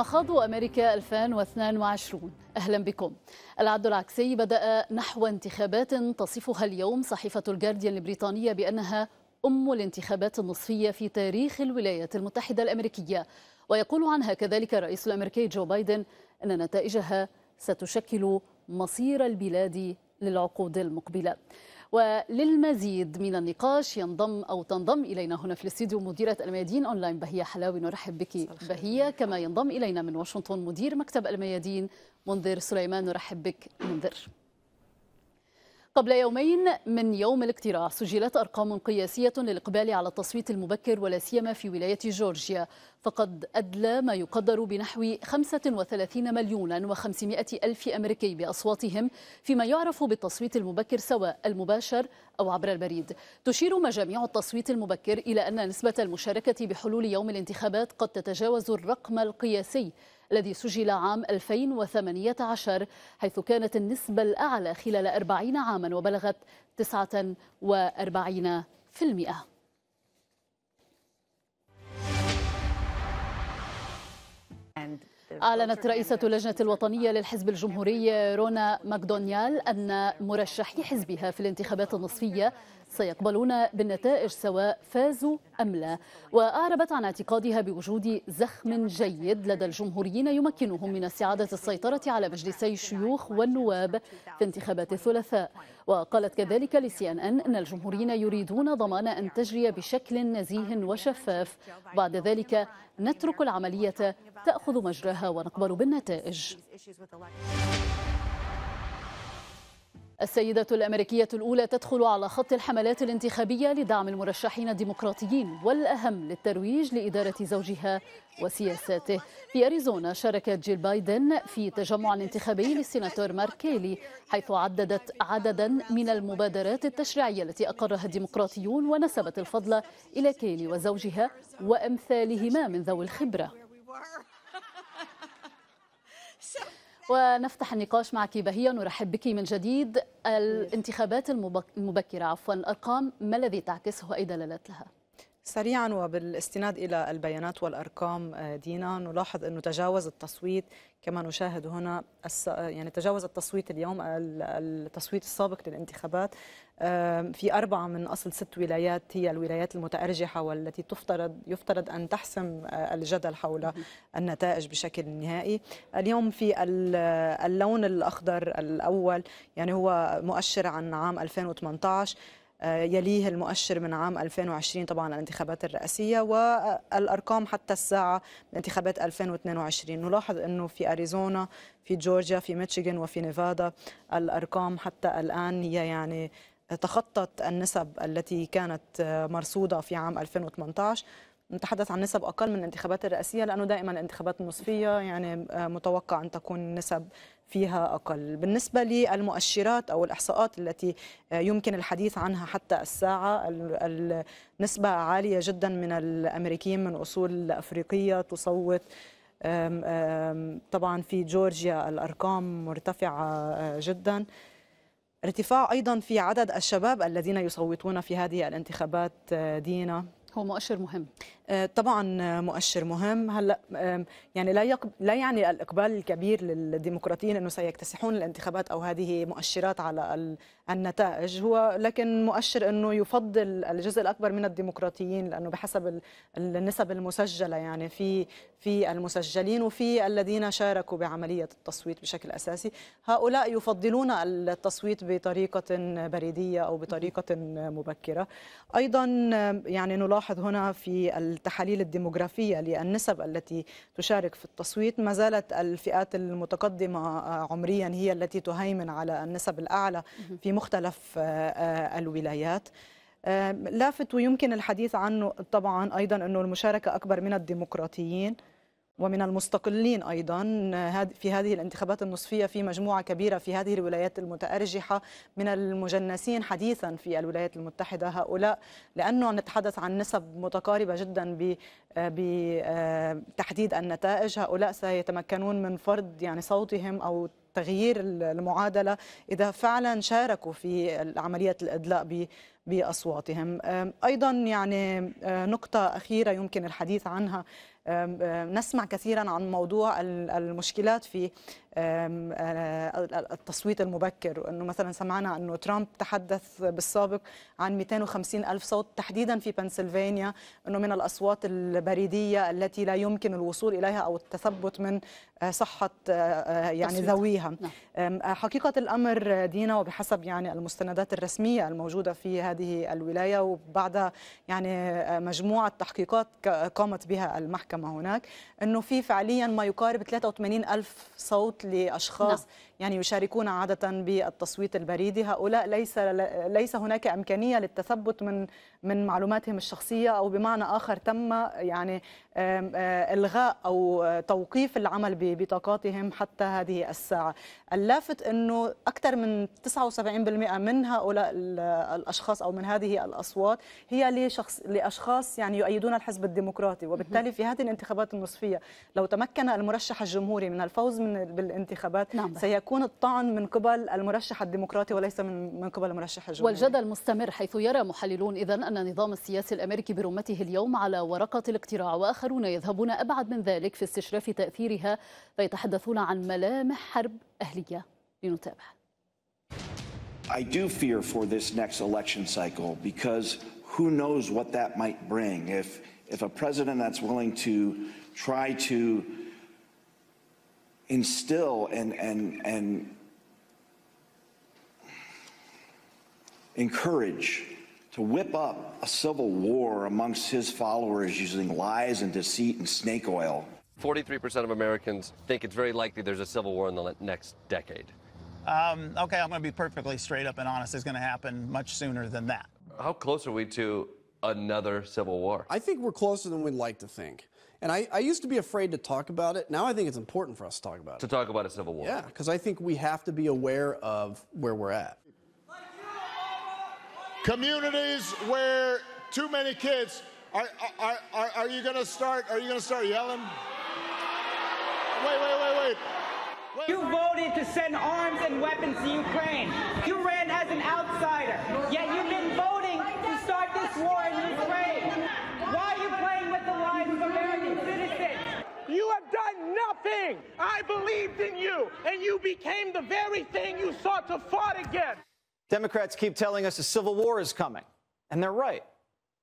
مخاض أمريكا 2022 أهلا بكم العد العكسي بدأ نحو انتخابات تصفها اليوم صحيفة الجارديان البريطانية بأنها أم الانتخابات النصفية في تاريخ الولايات المتحدة الأمريكية ويقول عنها كذلك الرئيس الأمريكي جو بايدن أن نتائجها ستشكل مصير البلاد للعقود المقبله وللمزيد من النقاش ينضم أو تنضم إلينا هنا في الاستديو مديرة الميادين أونلاين بهية حلاوي نرحب بك بهية كما ينضم إلينا من واشنطن مدير مكتب الميادين منذر سليمان نرحب بك منذر قبل يومين من يوم الاقتراع سجلت أرقام قياسية للإقبال على التصويت المبكر ولا سيما في ولاية جورجيا فقد أدلى ما يقدر بنحو 35 مليون و500 ألف أمريكي بأصواتهم فيما يعرف بالتصويت المبكر سواء المباشر أو عبر البريد تشير مجاميع التصويت المبكر إلى أن نسبة المشاركة بحلول يوم الانتخابات قد تتجاوز الرقم القياسي الذي سجل عام 2018 حيث كانت النسبة الأعلى خلال 40 عاما وبلغت 49%. أعلنت رئيسة اللجنة الوطنية للحزب الجمهوري رونا ماكدونيال أن مرشحي حزبها في الانتخابات النصفية سيقبلون بالنتائج سواء فازوا أم لا وأعربت عن اعتقادها بوجود زخم جيد لدى الجمهوريين يمكنهم من استعادة السيطرة على مجلسي الشيوخ والنواب في انتخابات الثلاثاء وقالت كذلك لسي أن أن أن الجمهوريين يريدون ضمان أن تجري بشكل نزيه وشفاف بعد ذلك نترك العملية تأخذ مجراها ونقبل بالنتائج السيدة الأمريكية الأولى تدخل على خط الحملات الانتخابية لدعم المرشحين الديمقراطيين والأهم للترويج لإدارة زوجها وسياساته في أريزونا شاركت جيل بايدن في تجمع انتخابي للسيناتور ماركيلي حيث عددت عددا من المبادرات التشريعية التي أقرها الديمقراطيون ونسبت الفضل إلى كيلي وزوجها وأمثالهما من ذوي الخبرة ونفتح النقاش معك بهيا نرحب بك من جديد الانتخابات المبكرة عفوا الأرقام ما الذي تعكسه أي دلالات لها؟ سريعا وبالاستناد الى البيانات والارقام آه، دينا نلاحظ انه تجاوز التصويت كما نشاهد هنا يعني تجاوز التصويت اليوم التصويت السابق للانتخابات في أربعة من أصل ست ولايات هي الولايات المتأرجحة والتي تفترض يفترض أن تحسم آه، الجدل حول النتائج بشكل نهائي اليوم في اللون الأخضر الأول يعني هو مؤشر عن عام 2018 آه، يليه المؤشر من عام 2020 طبعا الانتخابات الرئاسية والأرقام حتى الساعة انتخابات 2022 نلاحظ أنه في أريزونا في جورجيا في ميشيغان وفي نيفادا الأرقام حتى الآن هي يعني تخطت النسب التي كانت مرصودة في عام 2018 نتحدث عن نسب اقل من الانتخابات الرئاسيه لانه دائما الانتخابات النصفيه يعني آه، متوقع ان تكون نسب فيها أقل بالنسبة للمؤشرات أو الإحصاءات التي يمكن الحديث عنها حتى الساعة النسبة عالية جدا من الأمريكيين من أصول أفريقية تصوت طبعا في جورجيا الأرقام مرتفعة آه، جدا ارتفاع أيضا في عدد الشباب الذين يصوتون في هذه الانتخابات آه، دينا هو مؤشر مهم آه، طبعا مؤشر مهم هلا يعني لا يقب... لا يعني الاقبال الكبير للديمقراطيين انه سيكتسحون الانتخابات او هذه مؤشرات على النتائج هو لكن مؤشر انه يفضل الجزء الاكبر من الديمقراطيين لانه بحسب النسب المسجله يعني في في المسجلين وفي الذين شاركوا بعمليه التصويت بشكل اساسي هؤلاء يفضلون التصويت بطريقه بريديه او بطريقه مبكره ايضا يعني نلاحظ هنا في التحاليل الديموغرافية للنسب التي تشارك في التصويت ما زالت الفئات المتقدمة عمريا هي التي تهيمن على النسب الأعلى في مختلف آه، آه، الولايات لافت ويمكن الحديث عنه طبعا أيضا أنه المشاركة أكبر من الديمقراطيين ومن المستقلين ايضا في هذه الانتخابات النصفيه في مجموعه كبيره في هذه الولايات المتارجحه من المجنسين حديثا في الولايات المتحده هؤلاء لانه نتحدث عن نسب متقاربه جدا آه، بتحديد آه، النتائج هؤلاء سيتمكنون من فرض يعني صوتهم أو تغيير المعادلة إذا فعلا شاركوا في عملية الإدلاء بأصواتهم أيضا يعني آه، نقطة أخيرة يمكن الحديث عنها نسمع كثيرا عن موضوع المشكلات في آه، التصويت المبكر وأنه مثلا سمعنا أنه ترامب تحدث بالسابق عن 250 ألف صوت تحديدا في بنسلفانيا أنه من الأصوات البريدية التي لا يمكن الوصول إليها أو التثبت من آه، صحه آه، آه، يعني ذويها نعم. حقيقه الامر دينا وبحسب يعني المستندات الرسميه الموجوده في هذه الولايه وبعد يعني مجموعه تحقيقات قامت بها المحكمه هناك انه في فعليا ما يقارب 83 الف صوت لاشخاص نعم. يعني يشاركون عادة بالتصويت البريدي هؤلاء ليس ليس هناك إمكانية للتثبت من من معلوماتهم الشخصية أو بمعنى آخر تم يعني إلغاء أو توقيف العمل ببطاقاتهم حتى هذه الساعة اللافت أنه أكثر من 79% من هؤلاء الأشخاص أو من هذه الأصوات هي لشخص لأشخاص يعني يؤيدون الحزب الديمقراطي وبالتالي في هذه الانتخابات النصفية لو تمكن المرشح الجمهوري من الفوز من بالانتخابات نعم. سيكون يكون الطعن من قبل المرشح الديمقراطي وليس من من قبل المرشح الجمهوري والجدل مستمر حيث يرى محللون إذا أن النظام السياسي الأمريكي برمته اليوم على ورقة الاقتراع وآخرون يذهبون أبعد من ذلك في استشراف تأثيرها فيتحدثون عن ملامح حرب أهلية لنتابع I do fear for this next election cycle because who knows what that might bring if if a president that's willing to try to instill and, and, and encourage to whip up a civil war amongst his followers using lies and deceit and snake oil. 43% of Americans think it's very likely there's a civil war in the next decade. Um, okay, I'm going to be perfectly straight up and honest. It's going to happen much sooner than that. How close are we to another civil war? I think we're closer than we'd like to think. And I, I used to be afraid to talk about it. Now I think it's important for us to talk about it. To talk about a civil war. Yeah, because I think we have to be aware of where we're at. Communities where too many kids are, are, are, are you going to start? Are you going to start yelling? Wait, wait, wait, wait. You voted to send arms and weapons to Ukraine. You ran as an outsider, yet you made believed in you, and you became the very thing you sought to fight against. Democrats keep telling us a civil war is coming, and they're right.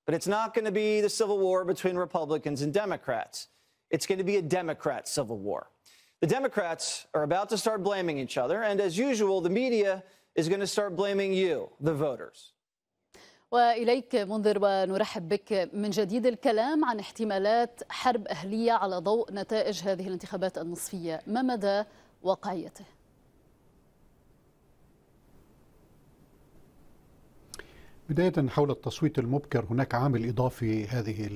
But it's not going to be the civil war between Republicans and Democrats. It's going to be a Democrat civil war. The Democrats are about to start blaming each other, and as usual, the media is going to start blaming you, the voters. وإليك منذر ونرحب بك من جديد الكلام عن احتمالات حرب أهلية على ضوء نتائج هذه الانتخابات النصفية ما مدى واقعيته؟ بداية حول التصويت المبكر هناك عامل إضافي هذه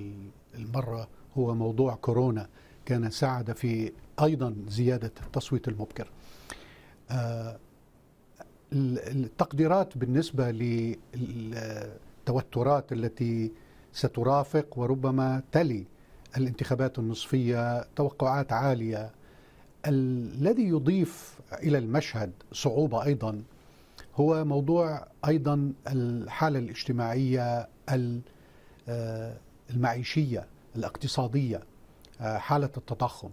المرة هو موضوع كورونا كان ساعد في أيضا زيادة التصويت المبكر آه التقديرات بالنسبة للتوترات التي سترافق وربما تلي الانتخابات النصفية توقعات عالية الذي يضيف إلى المشهد صعوبة أيضا هو موضوع أيضا الحالة الاجتماعية آه، المعيشية الاقتصادية آه، حالة التضخم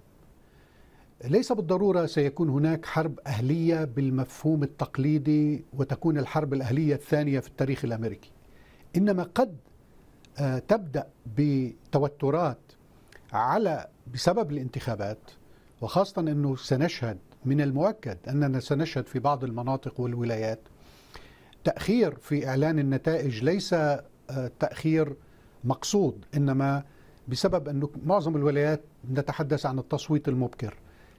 ليس بالضروره سيكون هناك حرب اهليه بالمفهوم التقليدي وتكون الحرب الاهليه الثانيه في التاريخ الامريكي انما قد آه، تبدا بتوترات على بسبب الانتخابات وخاصه انه سنشهد من المؤكد اننا سنشهد في بعض المناطق والولايات تاخير في اعلان النتائج ليس آه، تاخير مقصود انما بسبب انه معظم الولايات نتحدث عن التصويت المبكر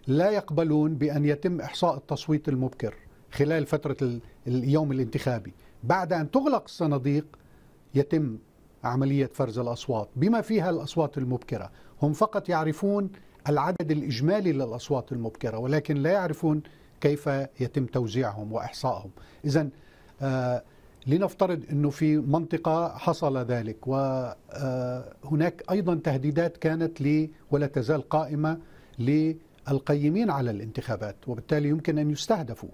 لا يقبلون بأن يتم إحصاء التصويت المبكر خلال فترة اليوم الانتخابي بعد أن تغلق الصناديق يتم عملية فرز الأصوات بما فيها الأصوات المبكرة هم فقط يعرفون العدد الإجمالي للأصوات المبكرة ولكن لا يعرفون كيف يتم توزيعهم وإحصائهم إذا آه، لنفترض أنه في منطقة حصل ذلك وهناك آه، أيضا تهديدات كانت لي ولا تزال قائمة ل القيمين على الانتخابات وبالتالي يمكن أن يستهدفوا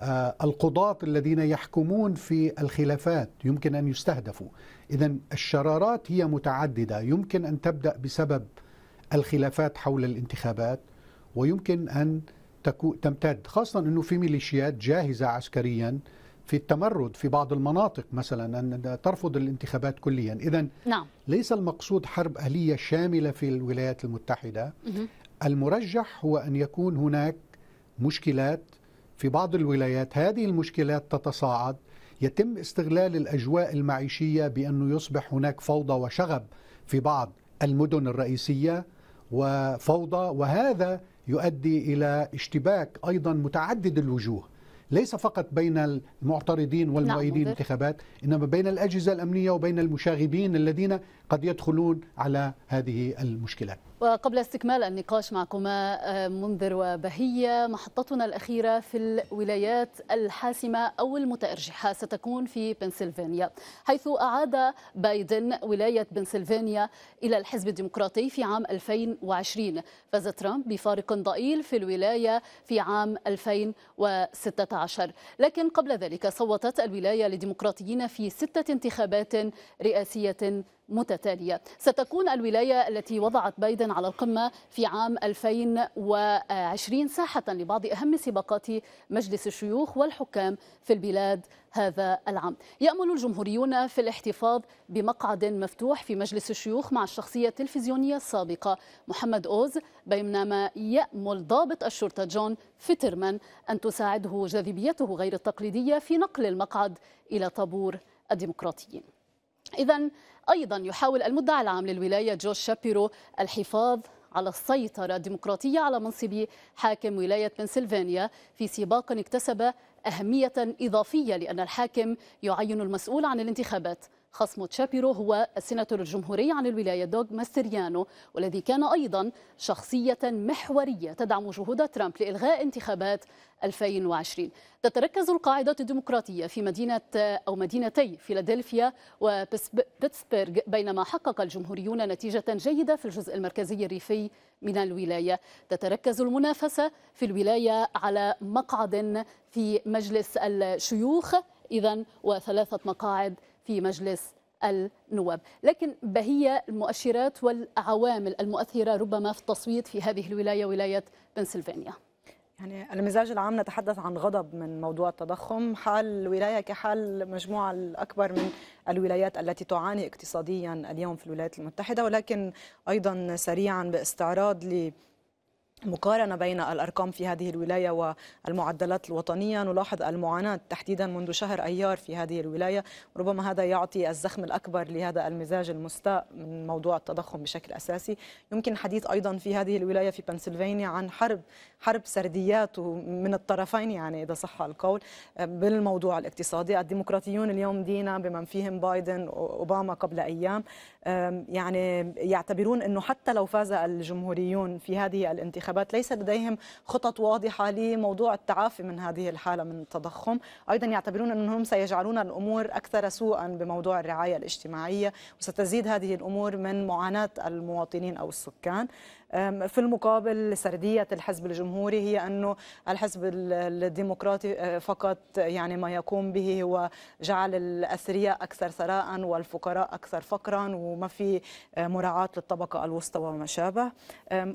آه، القضاة الذين يحكمون في الخلافات يمكن أن يستهدفوا إذا الشرارات هي متعددة يمكن أن تبدأ بسبب الخلافات حول الانتخابات ويمكن أن تمتد خاصة أنه في ميليشيات جاهزة عسكريا في التمرد في بعض المناطق مثلا أن ترفض الانتخابات كليا إذا نعم. ليس المقصود حرب أهلية شاملة في الولايات المتحدة المرجح هو ان يكون هناك مشكلات في بعض الولايات هذه المشكلات تتصاعد يتم استغلال الاجواء المعيشيه بانه يصبح هناك فوضى وشغب في بعض المدن الرئيسيه وفوضى وهذا يؤدي الى اشتباك ايضا متعدد الوجوه ليس فقط بين المعترضين نعم، والمؤيدين نعم انما بين الاجهزه الامنيه وبين المشاغبين الذين قد يدخلون على هذه المشكلات وقبل استكمال النقاش معكما آه، منذر وبهية محطتنا الأخيرة في الولايات الحاسمة أو المتأرجحة ستكون في بنسلفانيا حيث أعاد بايدن ولاية بنسلفانيا إلى الحزب الديمقراطي في عام 2020 فاز ترامب بفارق ضئيل في الولاية في عام 2016 لكن قبل ذلك صوتت الولاية لديمقراطيين في ستة انتخابات رئاسية متتالية ستكون الولاية التي وضعت بايدن على القمة في عام 2020 ساحة لبعض أهم سباقات مجلس الشيوخ والحكام في البلاد هذا العام يأمل الجمهوريون في الاحتفاظ بمقعد مفتوح في مجلس الشيوخ مع الشخصية التلفزيونية السابقة محمد أوز بينما يأمل ضابط الشرطة جون فيترمان أن تساعده جاذبيته غير التقليدية في نقل المقعد إلى طابور الديمقراطيين إذا أيضا يحاول المدعي العام للولاية جورج شابيرو الحفاظ على السيطرة الديمقراطية على منصب حاكم ولاية بنسلفانيا في سباق اكتسب أهمية إضافية لأن الحاكم يعين المسؤول عن الانتخابات خصم تشابيرو هو السيناتور الجمهوري عن الولاية دوغ ماستريانو والذي كان أيضا شخصية محورية تدعم جهود ترامب لإلغاء انتخابات 2020 تتركز القاعدة الديمقراطية في مدينة أو مدينتي فيلادلفيا وبيتسبرغ بينما حقق الجمهوريون نتيجة جيدة في الجزء المركزي الريفي من الولاية تتركز المنافسة في الولاية على مقعد في مجلس الشيوخ إذا وثلاثة مقاعد في مجلس النواب لكن بهي المؤشرات والعوامل المؤثرة ربما في التصويت في هذه الولاية ولاية بنسلفانيا يعني المزاج العام نتحدث عن غضب من موضوع التضخم حال الولاية كحال المجموعة الأكبر من الولايات التي تعاني اقتصاديا اليوم في الولايات المتحدة ولكن أيضا سريعا باستعراض ل مقارنة بين الأرقام في هذه الولاية والمعدلات الوطنية نلاحظ المعاناة تحديدا منذ شهر أيار في هذه الولاية ربما هذا يعطي الزخم الأكبر لهذا المزاج المستاء من موضوع التضخم بشكل أساسي يمكن الحديث أيضا في هذه الولاية في بنسلفانيا عن حرب حرب سرديات من الطرفين يعني إذا صح القول بالموضوع الاقتصادي الديمقراطيون اليوم دينا بمن فيهم بايدن وأوباما قبل أيام يعني يعتبرون انه حتى لو فاز الجمهوريون في هذه الانتخابات ليس لديهم خطط واضحه لموضوع التعافي من هذه الحاله من التضخم، ايضا يعتبرون انهم سيجعلون الامور اكثر سوءا بموضوع الرعايه الاجتماعيه وستزيد هذه الامور من معاناه المواطنين او السكان. في المقابل سرديه الحزب الجمهوري هي انه الحزب الديمقراطي أه، فقط يعني ما يقوم به هو جعل الاثرياء اكثر ثراء والفقراء اكثر فقرا وما في آه، مراعاة للطبقة الوسطى وما شابه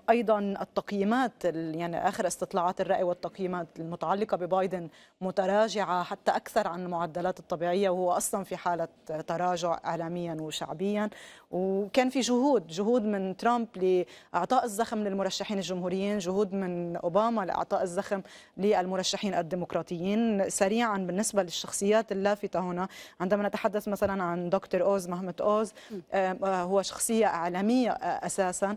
أيضا التقييمات يعني آخر استطلاعات الرأي والتقييمات المتعلقة ببايدن متراجعة حتى أكثر عن المعدلات الطبيعية وهو أصلا في حالة تراجع إعلاميا وشعبيا وكان في جهود جهود من ترامب لإعطاء الزخم للمرشحين الجمهوريين جهود من أوباما لإعطاء الزخم للمرشحين الديمقراطيين سريعا بالنسبة للشخصيات اللافتة هنا عندما نتحدث مثلا عن دكتور أوز مهمة أوز هو شخصية إعلامية آه، أساسا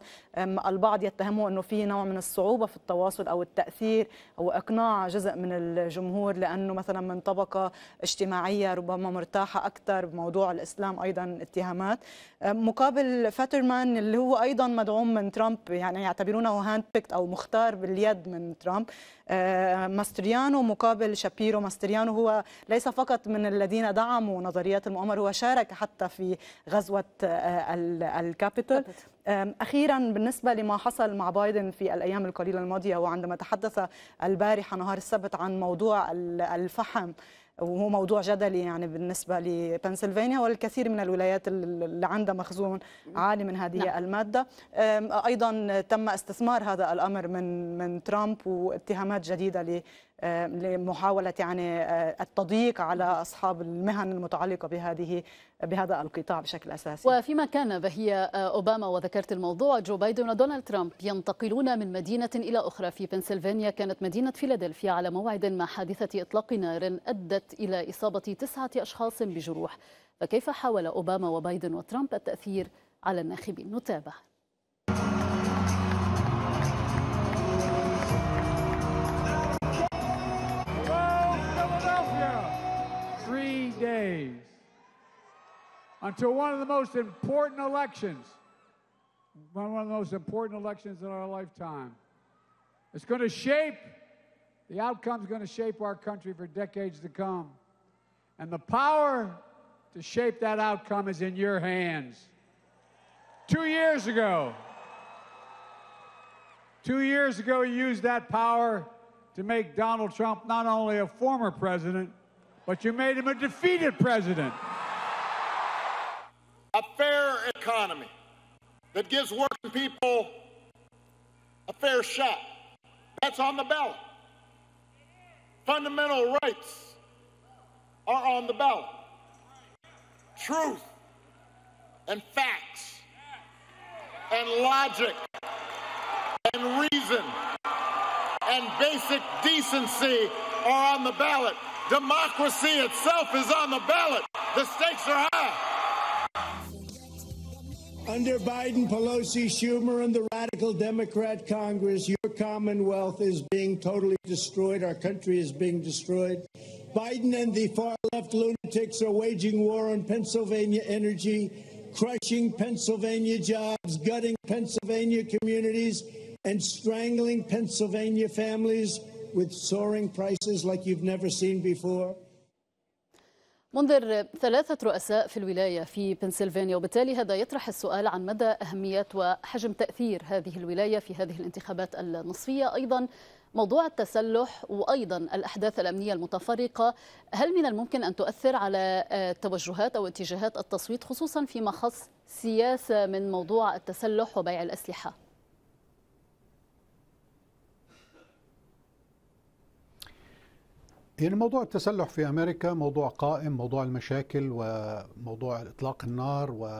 البعض يتهمه أنه في نوع من الصعوبة في التواصل أو التأثير أو إقناع جزء من الجمهور لأنه مثلا من طبقة اجتماعية ربما مرتاحة أكثر بموضوع الإسلام أيضا اتهامات مقابل فاترمان اللي هو أيضا مدعوم من ترامب يعني يعتبرونه هاند بيكت أو مختار باليد من ترامب آه، ماستريانو مقابل شابيرو ماستريانو هو ليس فقط من الذين دعموا نظريات المؤامرة هو شارك حتى في غزوة آه، الكابيتول أخيرا بالنسبة لما حصل مع بايدن في الأيام القليلة الماضية وعندما تحدث البارحة نهار السبت عن موضوع الفحم وهو موضوع جدلي يعني بالنسبة لبنسلفانيا والكثير من الولايات اللي عندها مخزون عالي من هذه نعم. المادة أيضا تم استثمار هذا الأمر من من ترامب واتهامات جديدة آه، لمحاولة يعني آه، التضييق على أصحاب المهن المتعلقة بهذه بهذا القطاع بشكل أساسي وفيما كان بهي آه، أوباما وذكرت الموضوع جو بايدن ودونالد ترامب ينتقلون من مدينة إلى أخرى في بنسلفانيا كانت مدينة فيلادلفيا على موعد مع حادثة إطلاق نار أدت إلى إصابة تسعة أشخاص بجروح فكيف حاول أوباما وبايدن وترامب التأثير على الناخبين نتابع days until one of the most important elections, one of the most important elections in our lifetime. It's going to shape, the outcome. Is going to shape our country for decades to come. And the power to shape that outcome is in your hands. Two years ago, two years ago, you used that power to make Donald Trump not only a former president, but you made him a defeated president. A fair economy that gives working people a fair shot. That's on the ballot. Fundamental rights are on the ballot. Truth and facts and logic and reason and basic decency are on the ballot. Democracy itself is on the ballot. The stakes are high. Under Biden, Pelosi, Schumer, and the radical Democrat Congress, your Commonwealth is being totally destroyed. Our country is being destroyed. Biden and the far left lunatics are waging war on Pennsylvania energy, crushing Pennsylvania jobs, gutting Pennsylvania communities, and strangling Pennsylvania families with soaring prices like you've never seen before. منذر ثلاثة رؤساء في الولاية في بنسلفانيا وبالتالي هذا يطرح السؤال عن مدى أهمية وحجم تأثير هذه الولاية في هذه الانتخابات النصفية أيضا موضوع التسلح وأيضا الأحداث الأمنية المتفرقة هل من الممكن أن تؤثر على توجهات أو اتجاهات التصويت خصوصا فيما خص سياسة من موضوع التسلح وبيع الأسلحة؟ يعني موضوع التسلح في امريكا موضوع قائم، موضوع المشاكل وموضوع اطلاق النار ومن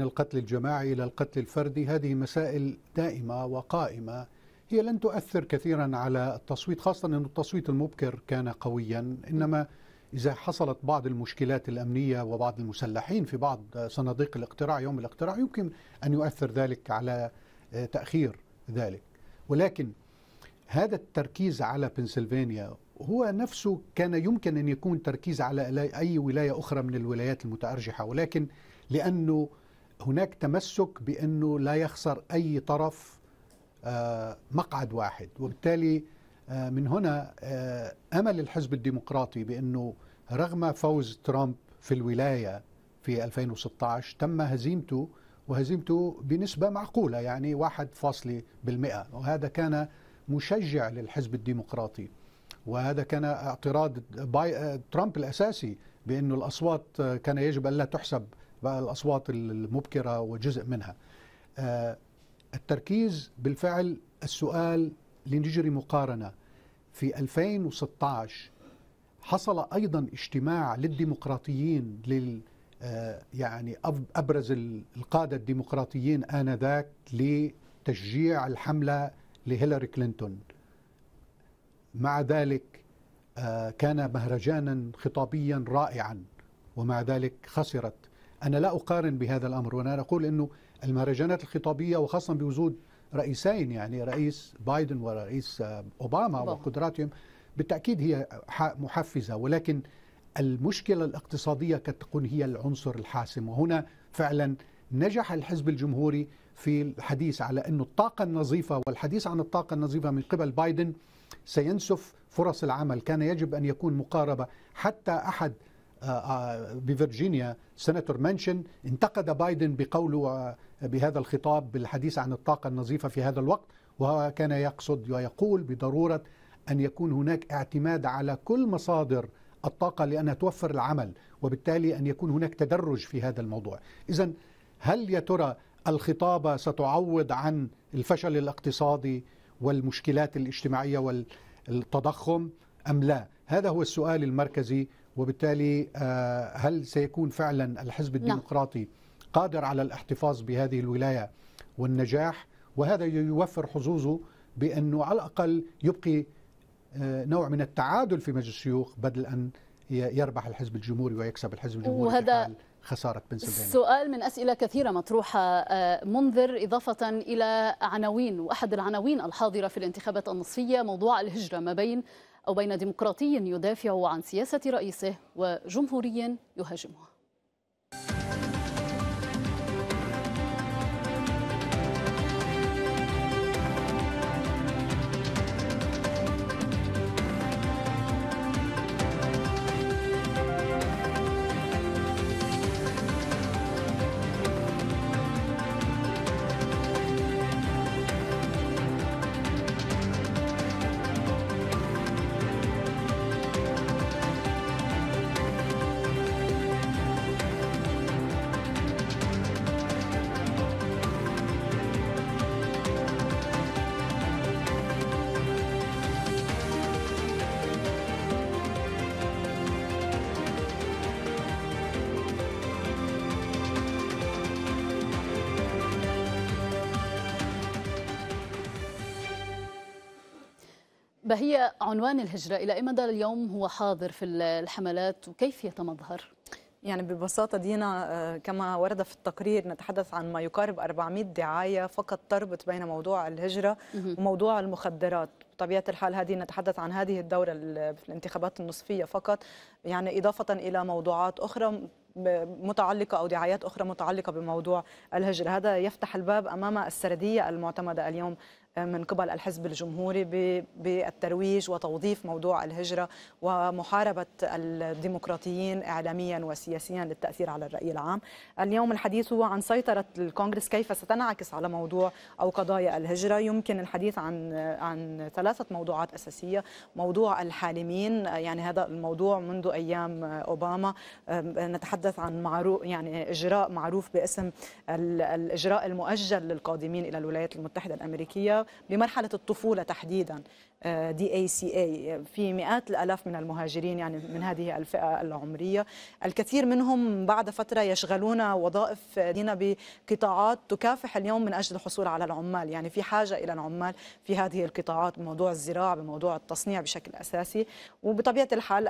آه، القتل الجماعي الى القتل الفردي، هذه مسائل دائمه وقائمه هي لن تؤثر كثيرا على التصويت خاصه انه التصويت المبكر كان قويا، انما اذا حصلت بعض المشكلات الامنيه وبعض المسلحين في بعض صناديق الاقتراع يوم الاقتراع يمكن ان يؤثر ذلك على آه، تاخير ذلك، ولكن هذا التركيز على بنسلفانيا هو نفسه كان يمكن أن يكون تركيز على أي ولاية أخرى من الولايات المتأرجحة ولكن لأنه هناك تمسك بأنه لا يخسر أي طرف آه، مقعد واحد وبالتالي آه، من هنا آه، أمل الحزب الديمقراطي بأنه رغم فوز ترامب في الولاية في 2016 تم هزيمته وهزيمته بنسبة معقولة يعني 1% وهذا كان مشجع للحزب الديمقراطي وهذا كان اعتراض باي ترامب الاساسي بانه الاصوات كان يجب الا تحسب بقى الاصوات المبكره وجزء منها. آه، التركيز بالفعل السؤال لنجري مقارنه في 2016 حصل ايضا اجتماع للديمقراطيين لل آه، يعني ابرز القاده الديمقراطيين انذاك لتشجيع الحمله لهيلاري كلينتون مع ذلك آه، كان مهرجانا خطابيا رائعا ومع ذلك خسرت أنا لا أقارن بهذا الأمر وأنا أقول أنه المهرجانات الخطابية وخاصة بوجود رئيسين يعني رئيس بايدن ورئيس آه، أوباما وقدراتهم بالتأكيد هي محفزة ولكن المشكلة الاقتصادية قد تكون هي العنصر الحاسم وهنا فعلا نجح الحزب الجمهوري في الحديث على أن الطاقة النظيفة والحديث عن الطاقة النظيفة من قبل بايدن سينسف فرص العمل كان يجب أن يكون مقاربة حتى أحد آه، آه، بفرجينيا سناتور مانشن انتقد بايدن بقوله آه، بهذا الخطاب بالحديث عن الطاقة النظيفة في هذا الوقت وكان يقصد ويقول بضرورة أن يكون هناك اعتماد على كل مصادر الطاقة لأنها توفر العمل وبالتالي أن يكون هناك تدرج في هذا الموضوع إذا هل يا ترى الخطابه ستعوض عن الفشل الاقتصادي والمشكلات الاجتماعيه والتضخم ام لا؟ هذا هو السؤال المركزي وبالتالي آه، هل سيكون فعلا الحزب نعم. الديمقراطي قادر على الاحتفاظ بهذه الولايه والنجاح وهذا يوفر حظوظه بانه على الاقل يبقي آه، نوع من التعادل في مجلس الشيوخ بدل ان يربح الحزب الجمهوري ويكسب الحزب الجمهوري وهذا خسارة بنسلفانيا سؤال من أسئلة كثيرة مطروحة آه، منذر إضافة إلى عناوين وأحد العناوين الحاضرة في الانتخابات النصفية موضوع الهجرة ما بين أو بين ديمقراطي يدافع عن سياسة رئيسه وجمهوري يهاجمه بهي عنوان الهجرة إلى أي مدى اليوم هو حاضر في الحملات وكيف يتمظهر؟ يعني ببساطة دينا آه، كما ورد في التقرير نتحدث عن ما يقارب 400 دعاية فقط تربط بين موضوع الهجرة وموضوع المخدرات بطبيعة الحال هذه نتحدث عن هذه الدورة في الانتخابات النصفية فقط يعني إضافة إلى موضوعات أخرى متعلقة أو دعايات أخرى متعلقة بموضوع الهجرة هذا يفتح الباب أمام السردية المعتمدة اليوم من قبل الحزب الجمهوري بالترويج وتوظيف موضوع الهجرة ومحاربة الديمقراطيين إعلاميا وسياسيا للتأثير على الرأي العام اليوم الحديث هو عن سيطرة الكونغرس كيف ستنعكس على موضوع أو قضايا الهجرة يمكن الحديث عن عن ثلاثة موضوعات أساسية موضوع الحالمين يعني هذا الموضوع منذ أيام أوباما نتحدث عن معروف يعني إجراء معروف باسم الإجراء المؤجل للقادمين إلى الولايات المتحدة الأمريكية بمرحله الطفوله تحديدا دي اي سي اي في مئات الالاف من المهاجرين يعني من هذه الفئه العمريه الكثير منهم بعد فتره يشغلون وظائف دينا بقطاعات تكافح اليوم من اجل الحصول على العمال يعني في حاجه الى العمال في هذه القطاعات بموضوع الزراعه بموضوع التصنيع بشكل اساسي وبطبيعه الحال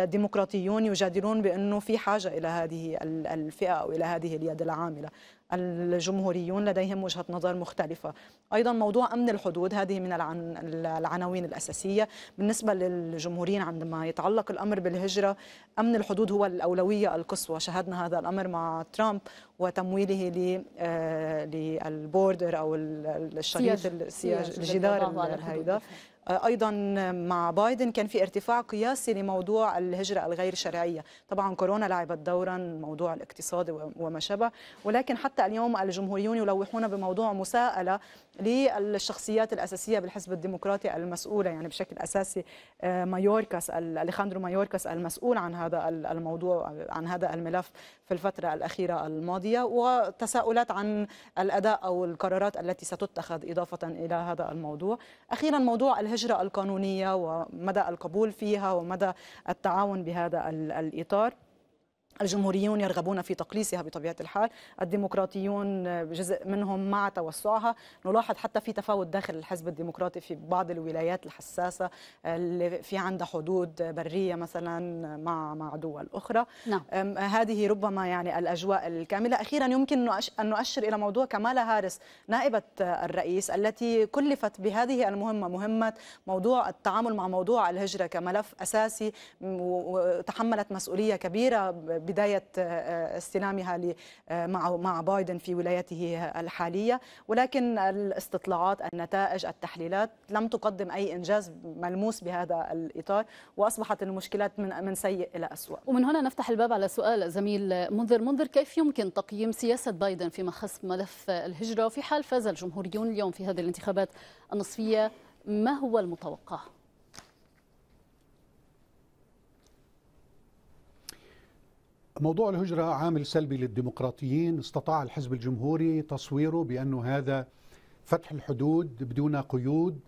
الديمقراطيون يجادلون بانه في حاجه الى هذه الفئه او الى هذه اليد العامله الجمهوريون لديهم وجهة نظر مختلفة أيضا موضوع أمن الحدود هذه من العناوين الأساسية بالنسبة للجمهوريين عندما يتعلق الأمر بالهجرة أمن الحدود هو الأولوية القصوى شاهدنا هذا الأمر مع ترامب وتمويله ل... آه، للبوردر أو الشريط السياج الجدار هذا ايضا مع بايدن كان في ارتفاع قياسي لموضوع الهجره الغير شرعيه طبعا كورونا لعبت دورا موضوع الاقتصاد وما شابه ولكن حتى اليوم الجمهوريون يلوحون بموضوع مساءله للشخصيات الاساسيه بالحزب الديمقراطي المسؤوله يعني بشكل اساسي آه، مايوركاس اليخاندرو مايوركاس المسؤول عن هذا الموضوع عن هذا الملف في الفتره الاخيره الماضيه وتساؤلات عن الاداء او القرارات التي ستتخذ اضافه الى هذا الموضوع اخيرا موضوع الهجره القانونيه ومدى القبول فيها ومدى التعاون بهذا الاطار الجمهوريون يرغبون في تقليصها بطبيعه الحال، الديمقراطيون آه، جزء منهم مع توسعها، نلاحظ حتى في تفاوت داخل الحزب الديمقراطي في بعض الولايات الحساسه آه، اللي في عندها حدود بريه مثلا مع مع دول اخرى. نعم. هذه ربما يعني الاجواء الكامله، اخيرا يمكن ان نؤشر الى موضوع كمالا هارس نائبه الرئيس التي كلفت بهذه المهمه مهمه موضوع التعامل مع موضوع الهجره كملف اساسي وتحملت مسؤوليه كبيره بداية آه، آه، استلامها آه، مع بايدن في ولايته الحالية ولكن الاستطلاعات النتائج التحليلات لم تقدم أي إنجاز ملموس بهذا الإطار وأصبحت المشكلات من سيء إلى أسوأ ومن هنا نفتح الباب على سؤال زميل منذر منذر كيف يمكن تقييم سياسة بايدن فيما خص ملف الهجرة في حال فاز الجمهوريون اليوم في هذه الانتخابات النصفية ما هو المتوقع؟ موضوع الهجرة عامل سلبي للديمقراطيين استطاع الحزب الجمهوري تصويره بأنه هذا فتح الحدود بدون قيود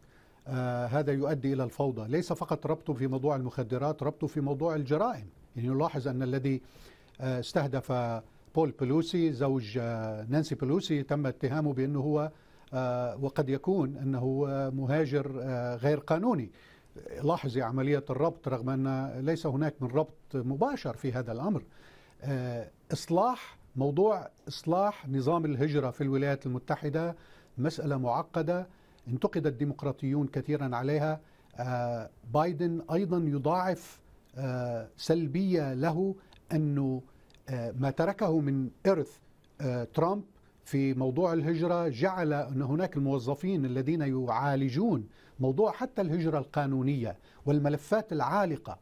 آه هذا يؤدي إلى الفوضى ليس فقط ربطه في موضوع المخدرات ربطه في موضوع الجرائم يعني نلاحظ أن الذي آه استهدف بول بلوسي زوج آه نانسي بلوسي تم اتهامه بأنه هو آه وقد يكون أنه مهاجر آه غير قانوني لاحظي عملية الربط رغم أن ليس هناك من ربط مباشر في هذا الأمر آه، إصلاح موضوع إصلاح نظام الهجرة في الولايات المتحدة مسألة معقدة انتقد الديمقراطيون كثيرا عليها آه، بايدن أيضا يضاعف آه، سلبية له أنه ما تركه من إرث ترامب في موضوع الهجرة جعل أن هناك الموظفين الذين يعالجون موضوع حتى الهجرة القانونية والملفات العالقة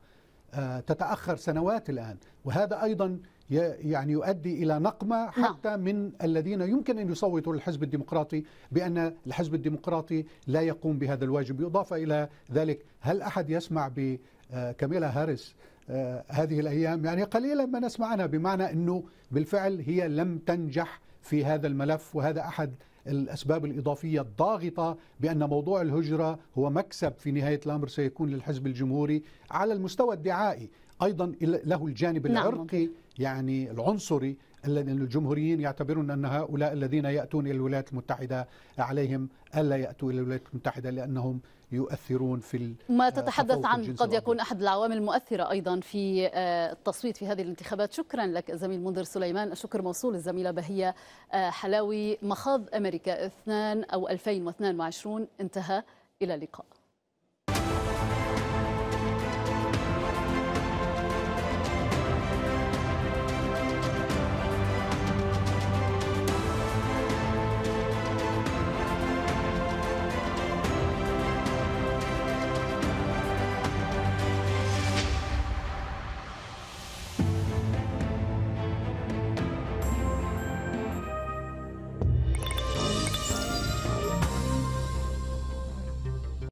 آه، تتأخر سنوات الآن وهذا أيضا يعني يؤدي إلى نقمة نعم. حتى من الذين يمكن أن يصوتوا للحزب الديمقراطي بأن الحزب الديمقراطي لا يقوم بهذا الواجب بالإضافة إلى ذلك هل أحد يسمع بكاميلا آه، هاريس آه، هذه الأيام يعني قليلا ما نسمع عنها بمعنى أنه بالفعل هي لم تنجح في هذا الملف وهذا أحد الأسباب الإضافية الضاغطة بأن موضوع الهجرة هو مكسب في نهاية الأمر سيكون للحزب الجمهوري على المستوى الدعائي أيضا له الجانب نعم، العرقي يعني العنصري الذي الجمهوريين يعتبرون أن هؤلاء الذين يأتون إلى الولايات المتحدة عليهم ألا يأتوا إلى الولايات المتحدة لأنهم يؤثرون في ما آه، تتحدث عن قد يكون أحد العوامل المؤثرة أيضا في آه، التصويت في هذه الانتخابات شكرا لك زميل منذر سليمان الشكر موصول الزميلة بهية آه، حلاوي مخاض أمريكا اثنان أو 2022 انتهى إلى اللقاء